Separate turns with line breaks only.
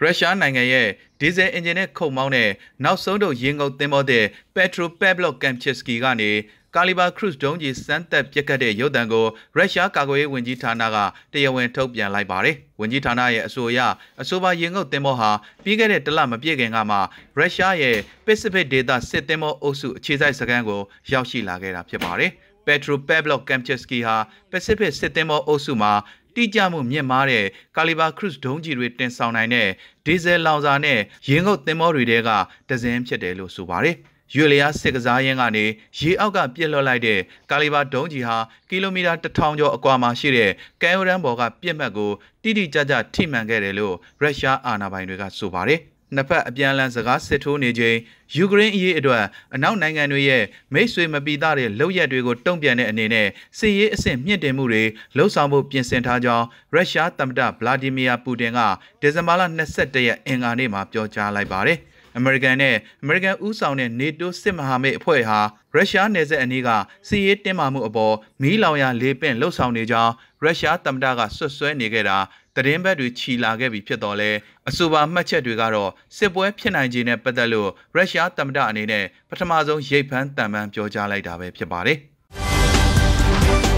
ရုရှားနိုင်ငံရဲ့ဒီဇယ်အင်ဂျင်နဲ့ခုံမောင်းတဲ့နောက်ဆုံးတော့ရင်းကုန်သင်္ဘောတဲ့ Petro Pavlov Kamchatsky ကနေကာလီဘာခရုစ်ဒုံးကြီးစမ်းသပ်ပစ်ခတ်တဲ့ရုပ်သံကိုရုရှားကာကွယ်ရေးဝန်ကြီးဌာနကတရားဝင်ထုတ်ပြန်လိုက်ပါတယ်။ဝန်ကြီးဌာနရဲ့အဆိုအရအဆိုပါရင်ငုတ်သင်္ဘောဟာပြီးခဲ့တဲ့တလမပြည့်ခင်ကမှရုရှားရဲ့ Pacific Data စစ်သင်္ဘောအုပ်စုအခြေစိုက်စခန်းကိုရောက်ရှိလာခဲ့တာဖြစ်ပါတယ်။ Petro Pavlov Kamchatsky ဟာ Pacific စစ်သင်္ဘောအုပ်စုမှာတိကျမှုမြင့်မားတဲ့ကာလီဘာခရုစ်ဒုံးကြီးတွေတင်ဆောင်နိုင်တဲ့ဒီဇယ်လောင်စာနဲ့ရင်းငုပ်သင်္ဘောတွေတဲကဒဇင်းဖြစ်တယ်လို့ဆိုပါတယ်။ရွေလျားစစ်ကစားရင်းကနေရေအောက်ကပြက်လွတ်လိုက်တဲ့ကာလီဘာဒုံးကြီးဟာကီလိုမီတာ1000ကျော်အကွာမှာရှိတဲ့ကဲအိုရန်ဘော်ကပြက်မှတ်ကိုတိတိကျကျထိမှန်ခဲ့တယ်လို့ရုရှားအာဏာပိုင်တွေကဆိုပါတယ်။နှစ်ဖက်အပြန်အလှန်စကားစစ်ထိုးနေချိန်ယူကရိန်းအရေးအတွက်အနောက်နိုင်ငံတွေရဲ့မိတ်ဆွေမပီသားတဲ့လုပ်ရက်တွေကိုတုံ့ပြန်တဲ့အနေနဲ့စစ်ရေးအဆင့်မြင့်တင်မှုတွေလှုပ်ဆောင်ဖို့ပြင်ဆင်ထားကြောင်းရုရှားသမ္မတဗလာဒီမီယာပူတင်ကဒီဇင်ဘာလ22ရက်အင်္ဂါနေ့မှာပြောကြားလိုက်ပါတယ်။အမေရိကန်နဲ့အမေရိကန်ဦးဆောင်တဲ့ NATO စစ်မဟာမိတ်အဖွဲ့ဟာရုရှားနယ်စပ်အနီးကစစ်ရေးတင်းမာမှုအပေါ်မီးလောင်ရာလေပင့်လှုပ်ဆောင်နေကြောင်းရုရှားသမ္မတကဆွတ်ဆွဲနေခဲ့တာသတင်းဘက်တွေခြီလာခဲ့ပြီဖြစ်တော်လဲအဆိုပါမှတ်ချက်တွေကတော့စစ်ပွဲဖြစ်နိုင်ခြင်းနဲ့ပတ်သက်လို့ရုရှားသမ္မတအနေနဲ့ပထမဆုံးရိတ်ဖမ်းတံပန်းပြောကြားလိုက်တာပဲဖြစ်ပါတယ်။